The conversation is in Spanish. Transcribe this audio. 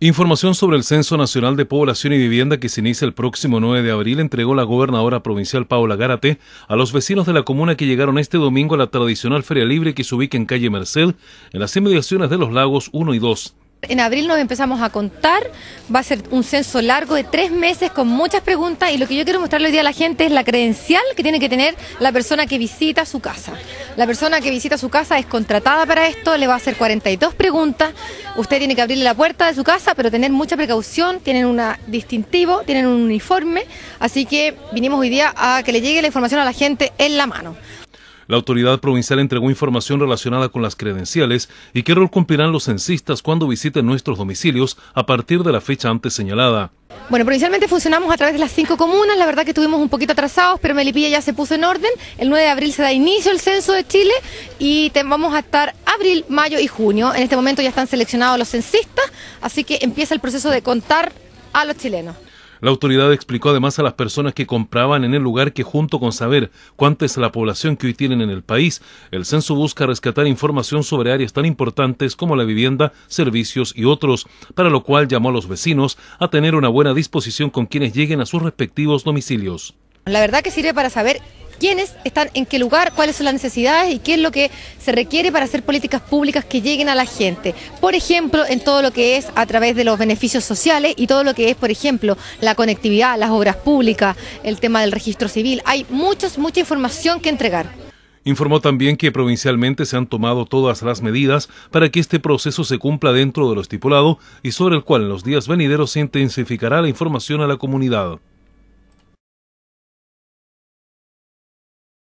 Información sobre el Censo Nacional de Población y Vivienda que se inicia el próximo 9 de abril entregó la gobernadora provincial Paula Gárate a los vecinos de la comuna que llegaron este domingo a la tradicional Feria Libre que se ubica en calle Merced, en las inmediaciones de los lagos 1 y 2 en abril nos empezamos a contar, va a ser un censo largo de tres meses con muchas preguntas y lo que yo quiero mostrarle hoy día a la gente es la credencial que tiene que tener la persona que visita su casa. La persona que visita su casa es contratada para esto, le va a hacer 42 preguntas, usted tiene que abrirle la puerta de su casa, pero tener mucha precaución, tienen un distintivo, tienen un uniforme, así que vinimos hoy día a que le llegue la información a la gente en la mano. La autoridad provincial entregó información relacionada con las credenciales y qué rol cumplirán los censistas cuando visiten nuestros domicilios a partir de la fecha antes señalada. Bueno, provincialmente funcionamos a través de las cinco comunas, la verdad que estuvimos un poquito atrasados, pero Melipilla ya se puso en orden. El 9 de abril se da inicio el censo de Chile y vamos a estar abril, mayo y junio. En este momento ya están seleccionados los censistas, así que empieza el proceso de contar a los chilenos. La autoridad explicó además a las personas que compraban en el lugar que junto con saber cuánta es la población que hoy tienen en el país, el censo busca rescatar información sobre áreas tan importantes como la vivienda, servicios y otros, para lo cual llamó a los vecinos a tener una buena disposición con quienes lleguen a sus respectivos domicilios. La verdad que sirve para saber quiénes están en qué lugar, cuáles son las necesidades y qué es lo que se requiere para hacer políticas públicas que lleguen a la gente. Por ejemplo, en todo lo que es a través de los beneficios sociales y todo lo que es, por ejemplo, la conectividad, las obras públicas, el tema del registro civil. Hay muchos, mucha información que entregar. Informó también que provincialmente se han tomado todas las medidas para que este proceso se cumpla dentro de lo estipulado y sobre el cual en los días venideros se intensificará la información a la comunidad.